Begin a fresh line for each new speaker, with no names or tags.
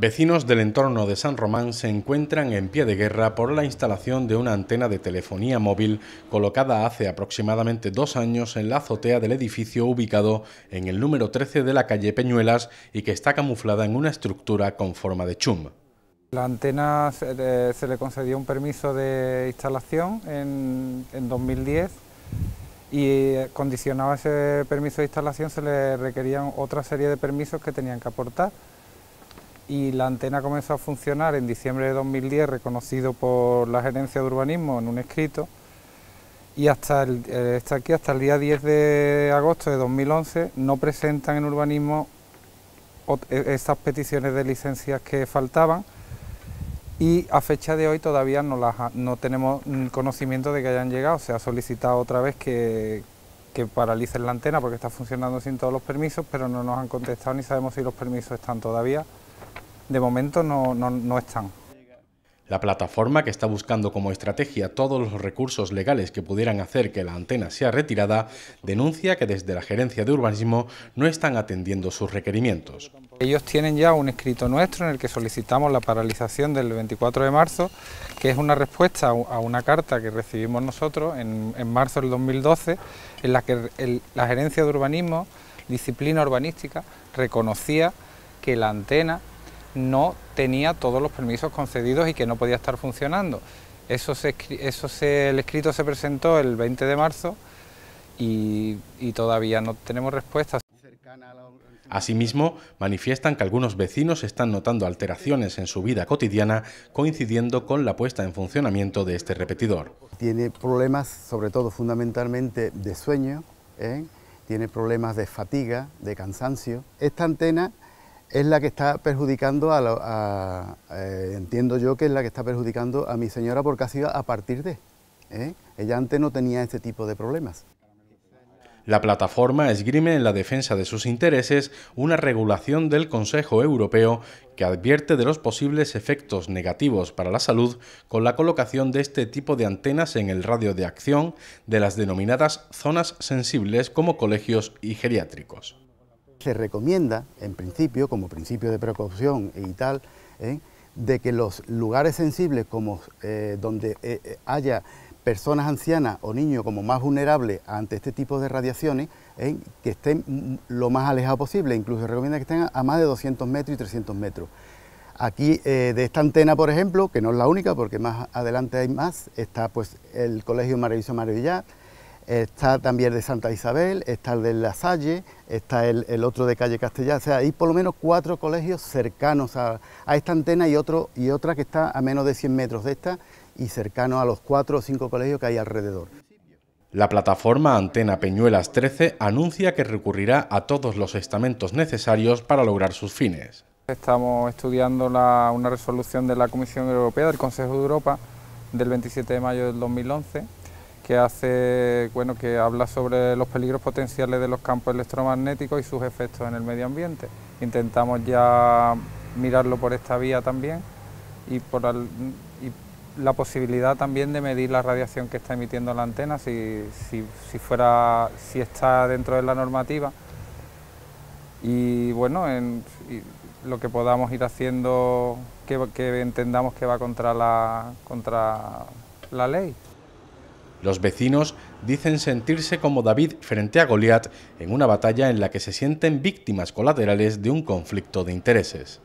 Vecinos del entorno de San Román se encuentran en pie de guerra por la instalación de una antena de telefonía móvil colocada hace aproximadamente dos años en la azotea del edificio ubicado en el número 13 de la calle Peñuelas y que está camuflada en una estructura con forma de chum.
La antena se, eh, le concedió un permiso de instalación en, en 2010 y eh, condicionado a ese permiso de instalación se le requerían otra serie de permisos que tenían que aportar y la antena comenzó a funcionar en diciembre de 2010, reconocido por la Gerencia de Urbanismo en un escrito, y hasta, el, eh, aquí, hasta el día 10 de agosto de 2011, no presentan en urbanismo e-, ...esas peticiones de licencias que faltaban y a fecha de hoy todavía no, no tenemos conocimiento de que hayan llegado, se ha solicitado otra vez que, que paralicen la antena porque está funcionando sin todos los permisos, pero no nos han contestado ni sabemos si los permisos están todavía de momento no, están.
La plataforma, que está buscando como estrategia todos los recursos legales que pudieran hacer que la antena sea retirada, denuncia que desde la Gerencia de Urbanismo no están atendiendo sus requerimientos. Ellos tienen ya un escrito nuestro en el que
solicitamos la paralización del 24 de marzo, que es una respuesta a una carta que recibimos nosotros en, marzo del 2012, en la que la Gerencia de Urbanismo, disciplina urbanística, reconocía que la antena no tenía todos los permisos concedidos y que no podía estar funcionando. Eso, se, eso
el escrito se presentó el 20 de marzo y, todavía no tenemos respuestas. Asimismo, manifiestan que algunos vecinos están notando alteraciones en su vida cotidiana coincidiendo con la puesta en funcionamiento de este repetidor.
Tiene problemas, sobre todo fundamentalmente, de sueño, ¿eh? tiene problemas de fatiga, de cansancio. Esta antena es la que está perjudicando a, eh, entiendo yo que es la que está perjudicando a mi señora porque ha sido a partir de, ¿eh? ella antes no tenía este tipo de problemas.
La plataforma esgrime en la defensa de sus intereses una regulación del Consejo Europeo que advierte de los posibles efectos negativos para la salud con la colocación de este tipo de antenas en el radio de acción de las denominadas zonas sensibles como colegios y
geriátricos. Se recomienda, en principio, como principio de precaución y tal, ¿eh? de que los lugares sensibles como eh, donde eh, haya personas ancianas o niños como más vulnerables ante este tipo de radiaciones, que estén lo más alejados posible, incluso recomienda que estén a más de 200 metros y 300 metros. Aquí de esta antena, por ejemplo, que no es la única porque más adelante hay más, está pues el Colegio Maravilloso Maravillá, está también el de Santa Isabel, está el de La Salle, está el, otro de Calle Castellar... o sea, hay por lo menos cuatro colegios cercanos a, esta antena y, otro, y otra que está a menos de 100 metros de esta y cercano a los cuatro o cinco colegios que hay alrededor.
La plataforma Antena Peñuelas 13 anuncia que recurrirá a todos los estamentos necesarios para lograr sus fines.
Estamos estudiando una resolución de la Comisión Europea, del Consejo de Europa, del 27 de mayo del 2011, que hace, bueno, que habla sobre los peligros potenciales de los campos electromagnéticos y sus efectos en el medio ambiente. Intentamos ya mirarlo por esta vía también y por la posibilidad también de medir la radiación que está emitiendo la antena si, fuera si está dentro de la normativa y bueno en, lo que podamos ir haciendo que, que entendamos que va contra la contra la ley.
Los vecinos dicen sentirse como David frente a Goliat en una batalla en la que se sienten víctimas colaterales de un conflicto de intereses.